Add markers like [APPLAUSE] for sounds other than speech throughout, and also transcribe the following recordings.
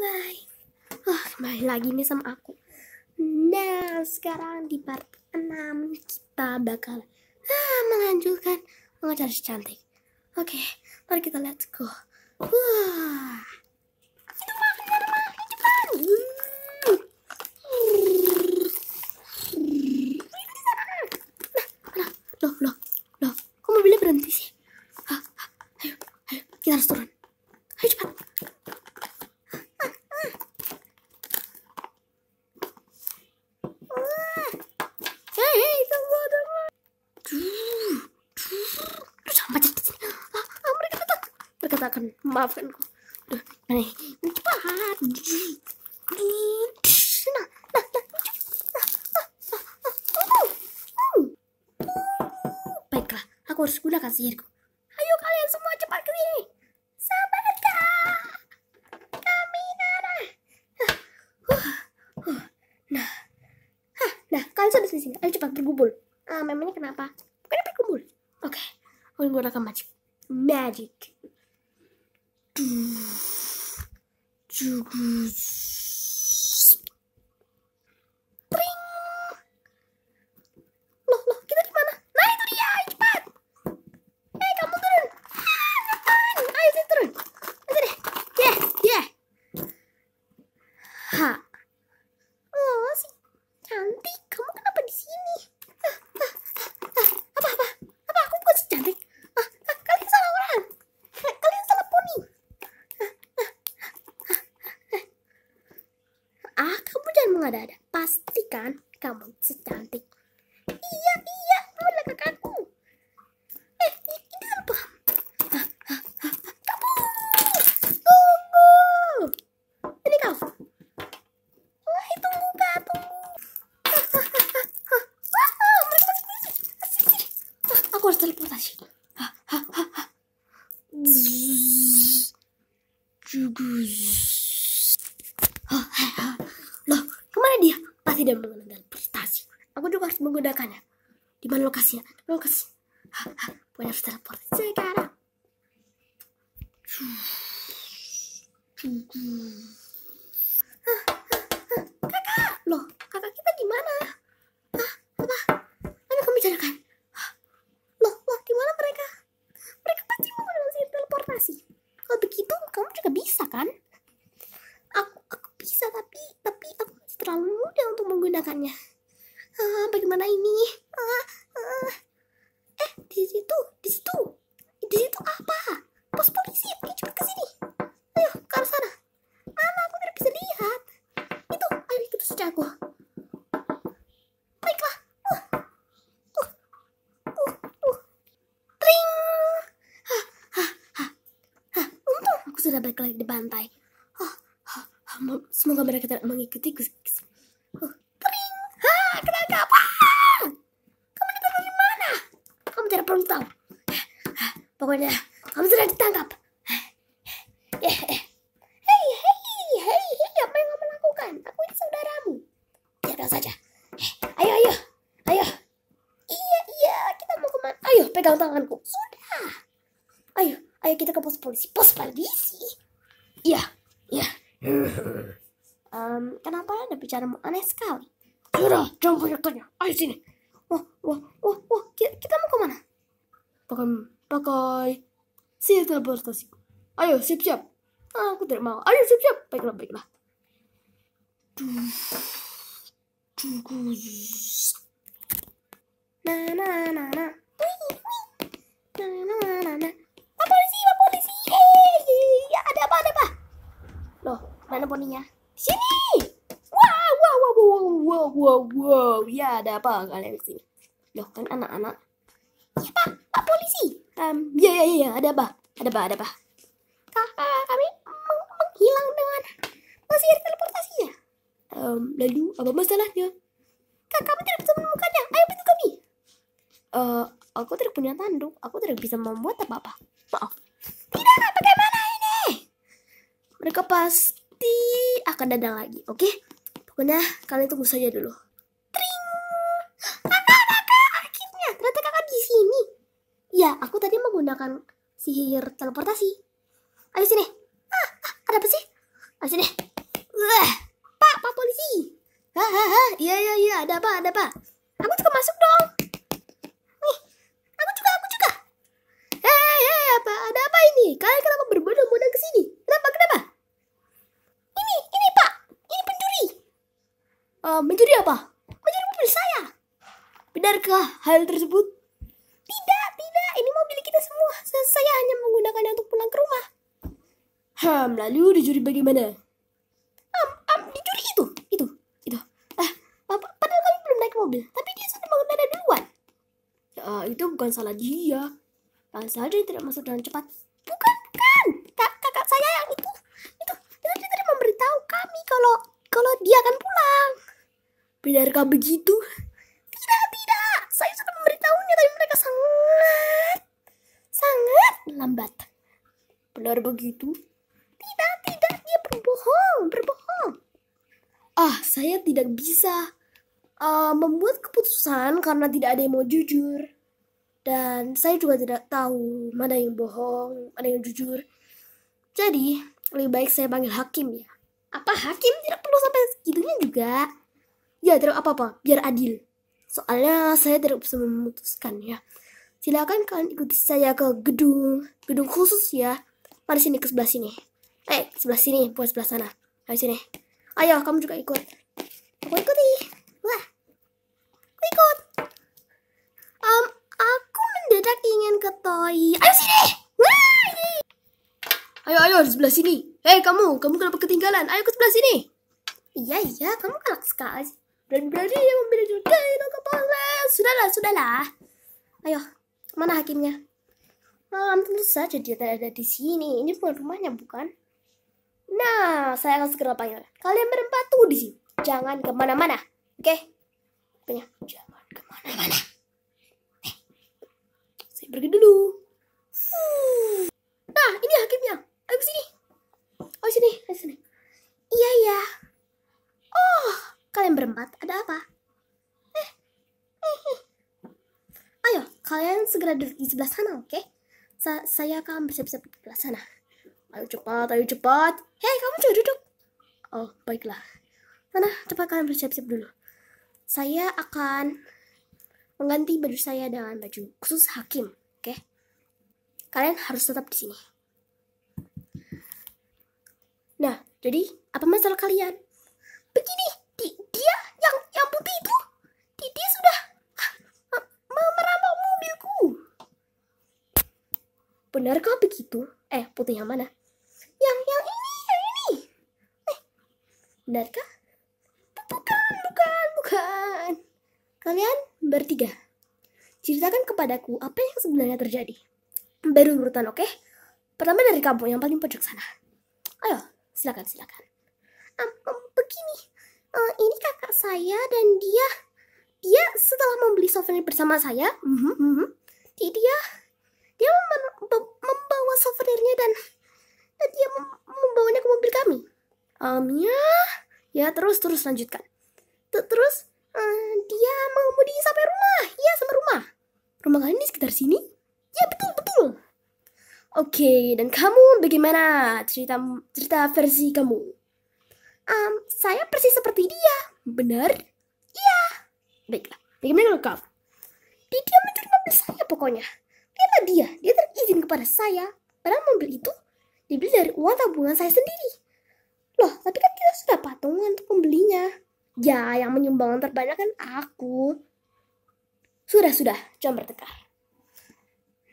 guys oh, Kembali lagi nih sama aku Nah sekarang di part 6 Kita bakal ah, Melanjutkan mengajar cantik Oke okay, mari kita let's go Wah Itu Loh, loh, loh, kok mobilnya berhenti sih? Ah, ah, ayo, ayo, kita harus turun. maafkan aku udah cepat nah nah nah baiklah aku harus gunakan sihirku ayo kalian semua cepat ke sini kami nana nah. nah kalian sudah di sini ayo cepat berkumpul ah memangnya kenapa Kenapa berkumpul oke okay. aku menggunakan magic magic Çok [SIGHS] ada ada Pastikan kamu secantik. Iya, iya, benar kakakku. Eh, ini apa? Tunggu! Ini kau. tunggu, kak, tunggu. Aku harus teleportasi. lo que hacía, lo que hacía. Ah, ah, voy a hacer la puerta. ¡Se cara! Chuuu mm, mm. kita balik lagi di pantai. Oh, oh, oh, semoga mereka tidak mengikuti gus. Oh, tering. Ha, ah, kena Apa? Kamu datang dari mana? Kamu tidak perlu tahu. Pokoknya kamu sudah ditangkap. Hei, eh, eh, hei, eh, hei, hei, apa yang kamu lakukan? Aku ini saudaramu. Ya, Biarkan saja. ayo, ayo, ayo. Iya, iya, kita mau kemana? Ayo, pegang tanganku. Sudah. Ayo kita ke pos polisi. Pos polisi? Iya, iya. Um, kenapa Anda bicara aneh sekali? Sudah, jangan banyak tanya. Ayo sini. Wah, wah, wah, wah. Kita, kita mau kemana? Pakai, pakai sihir teleportasi. Ayo, siap-siap. Ah, aku tidak mau. Ayo, siap-siap. Baiklah, baiklah. Duh. Nah, nah, nah, nah. poninya. Sini! Wow, wow, wow, wow, wow, wow, wow. Ya, ada apa kalian di sini? Loh, kan anak-anak. Ya, Pak, Pak polisi. Um, ya, ya, ya, ada apa? Ada apa, ada apa? Kakak kami menghilang dengan masih teleportasi ya? Um, lalu, apa masalahnya? Kakak kami tidak bisa menemukannya. Ayo bantu kami. Uh, aku tidak punya tanduk. Aku tidak bisa membuat apa-apa. Maaf. Tidak, bagaimana ini? Mereka pas nanti akan datang lagi oke okay? pokoknya kalian tunggu saja dulu Tring! kakak kakak akhirnya ternyata kakak di sini ya aku tadi menggunakan sihir teleportasi ayo sini ah, ah ada apa sih ayo sini Udah. pak pak polisi hahaha iya iya iya ada apa ada apa aku juga masuk dong aku juga ada apa ini kalian kenapa berbondong-bondong ke sini kenapa kenapa uh, menjadi apa? Menjadi mobil saya. Benarkah hal tersebut? Tidak, tidak. Ini mobil kita semua. Saya hanya menggunakannya untuk pulang ke rumah. Ham, lalu dicuri bagaimana? Am, am, dicuri itu, itu, itu. Ah, uh, padahal kami belum naik mobil, tapi dia sudah mengendarai duluan. Uh, itu bukan salah dia. Kan saja yang tidak masuk dengan cepat. Bukan, bukan. Kak, kakak saya yang itu, itu, itu dia tidak memberitahu kami kalau kalau dia akan pulang. Benarkah begitu? Tidak, tidak. Saya sudah memberitahunya, tapi mereka sangat, sangat lambat. Benar begitu? Tidak, tidak. Dia berbohong, berbohong. Ah, saya tidak bisa uh, membuat keputusan karena tidak ada yang mau jujur. Dan saya juga tidak tahu mana yang bohong, mana yang jujur. Jadi, lebih baik saya panggil hakim ya. Apa hakim? Tidak perlu sampai segitunya juga. Ya, tidak apa-apa, biar adil. Soalnya saya tidak bisa memutuskan ya. Silakan kalian ikuti saya ke gedung, gedung khusus ya. Mari sini ke sebelah sini. Eh, sebelah sini, bukan sebelah sana. Ayo sini. Ayo, kamu juga ikut. Aku ikuti. Wah. Aku ikut. Um, aku mendadak ingin ke toy. Ayo sini. Wah. Ayo, ayo, di sebelah sini. Hei, eh, kamu, kamu kenapa ketinggalan? Ayo ke sebelah sini. Iya, iya, kamu kalah sekali. Dan berani juga Daido kepala. Sudahlah, sudahlah. Ayo, mana hakimnya? Malam tentu saja dia tidak ada di sini. Ini bukan rumahnya, bukan? Nah, saya akan segera panggil. Kalian berempat tuh di sini. Jangan kemana-mana. Oke? Okay? Jangan kemana-mana. Eh, saya pergi dulu. Hmm. Nah, ini hakimnya. Ayo sini. Oh, sini. Ayo sini. Iya, iya. Oh, Kalian berempat ada apa? Eh, eh, eh, Ayo, kalian segera duduk di sebelah sana, oke? Okay? Sa saya akan bersiap-siap di sebelah sana. Ayo cepat, ayo cepat. Hei, kamu juga duduk. Oh, baiklah. Sana, cepat kalian bersiap-siap dulu. Saya akan mengganti baju saya dengan baju khusus hakim, oke? Okay? Kalian harus tetap di sini. Nah, jadi apa masalah kalian? Begini, Benarkah begitu? Eh, putih yang mana? Yang yang ini, yang ini. Eh, kah? Bukan, bukan, bukan. Kalian bertiga. Ceritakan kepadaku apa yang sebenarnya terjadi. baru urutan, oke? Okay? Pertama dari kamu yang paling pojok sana. Ayo, silakan, silakan. Um, um, begini, uh, ini kakak saya dan dia, dia setelah membeli souvenir bersama saya, mm -hmm, mm -hmm, dia dia membawa souvenirnya dan dan dia membawanya ke mobil kami. Um, ya, ya terus terus lanjutkan. Terus um, dia mengemudi sampai rumah, ya sampai rumah. Rumah kalian di sekitar sini? Ya betul betul. Oke, okay, dan kamu bagaimana cerita cerita versi kamu? Um, saya persis seperti dia, benar? Iya. Baiklah, bagaimana kalau kamu? Dia mencuri mobil saya pokoknya. Memang dia, dia terizin kepada saya. Padahal mobil itu dibeli dari uang tabungan saya sendiri. Loh, tapi kan kita sudah patungan untuk membelinya. Ya, yang menyumbang terbanyak kan aku. Sudah, sudah, jangan bertengkar.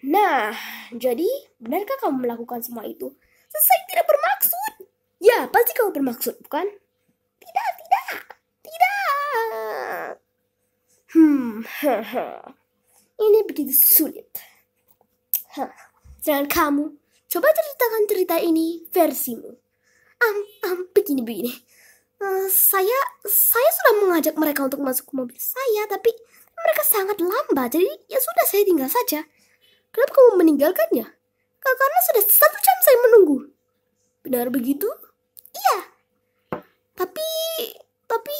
Nah, jadi benarkah kamu melakukan semua itu? Saya tidak bermaksud. Ya, pasti kamu bermaksud, bukan? Tidak, tidak, tidak. Hmm, [LAUGHS] ini begitu sulit. Hah, jangan kamu. Coba ceritakan cerita ini versimu. Am, am, begini-begini. Uh, eh, saya, saya sudah mengajak mereka untuk masuk ke mobil saya, tapi mereka sangat lambat, jadi ya sudah saya tinggal saja. Kenapa kamu meninggalkannya? Karena sudah satu jam saya menunggu. Benar begitu? Iya. Tapi, tapi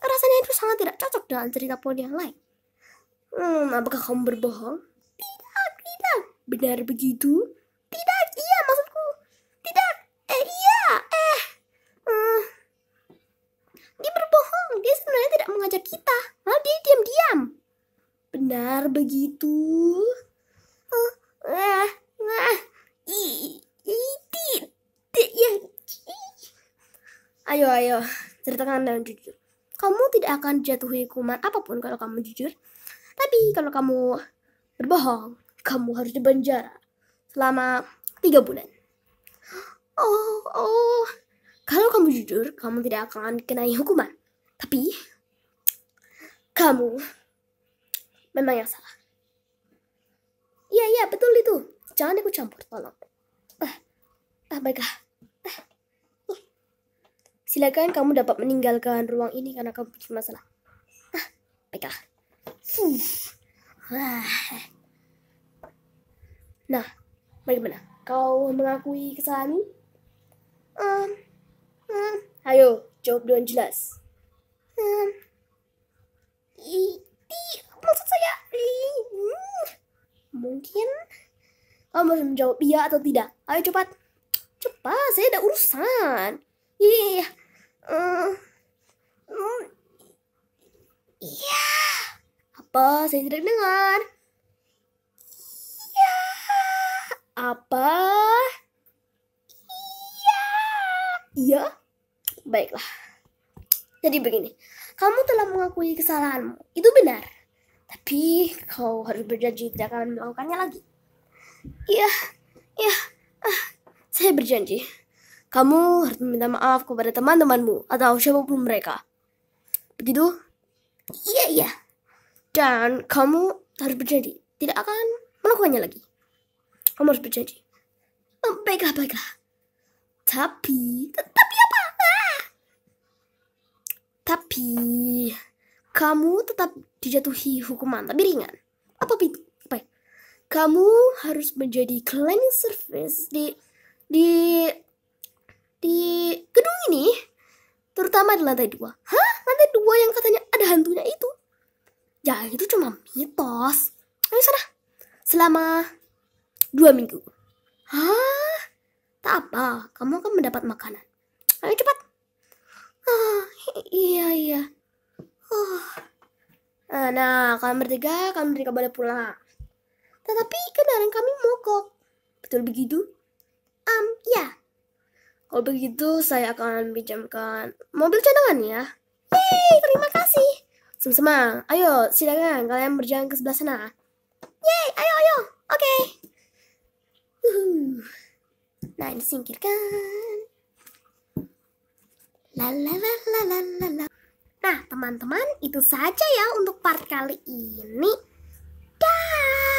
rasanya itu sangat tidak cocok dengan cerita pohon yang lain. Hmm, apakah kamu berbohong? Benar begitu? Tidak, iya maksudku. Tidak, eh iya, eh. Hmm. Dia berbohong, dia sebenarnya tidak mengajak kita. Malah dia diam-diam. Benar begitu? Eh, eh, uh. I, Ayo, ayo, ceritakan dengan jujur. Kamu tidak akan jatuhi hukuman apapun kalau kamu jujur. Tapi kalau kamu berbohong, kamu harus di penjara selama tiga bulan. Oh, oh, kalau kamu jujur, kamu tidak akan dikenai hukuman. Tapi, kamu memang yang salah. Iya, iya, betul itu. Jangan ikut campur, tolong. Ah, ah baiklah. Eh, Silakan kamu dapat meninggalkan ruang ini karena kamu punya masalah. Ah, baiklah. Fuh. Ah. Nah, bagaimana? Kau mengakui kesalahanmu? Um, um, ayo, jawab dengan jelas. Um, i, di, maksud saya, i, mm, mungkin kau harus menjawab iya atau tidak. Ayo cepat, cepat, saya ada urusan. Iya, iya, iya. um, um, iya. Apa? Saya tidak dengar. Apa? Iya. Iya? Baiklah. Jadi begini, kamu telah mengakui kesalahanmu. Itu benar. Tapi kau harus berjanji tidak akan melakukannya lagi. Iya, iya, ah, saya berjanji. Kamu harus meminta maaf kepada teman-temanmu atau siapapun mereka. Begitu? Iya, iya. Dan kamu harus berjanji tidak akan melakukannya lagi kamu harus berjanji. Edgy. Oh, bega, Tapi. Tapi apa? Ah! Tapi kamu tetap dijatuhi hukuman tapi ringan. Apa itu? Apa? Ya? Kamu harus menjadi cleaning service di di di gedung ini terutama di lantai dua. Hah? Lantai dua yang katanya ada hantunya itu? Ya itu cuma mitos. Ayo sana. Selama dua minggu. Hah? Tak apa, kamu akan mendapat makanan. Ayo cepat. Ah, iya, iya. Oh. Nah, nah, kalian bertiga, kalian bertiga boleh pulang. Tetapi kendaraan kami mogok. Betul begitu? Um, ya. Kalau begitu, saya akan pinjamkan mobil cadangan ya. Yeay, terima kasih. Sem-semang, ayo silakan kalian berjalan ke sebelah sana. Yeay, ayo, ayo. Oke. Okay. Nah, disingkirkan. La la la la la la la. Nah, teman-teman, itu saja ya untuk part kali ini. Dah.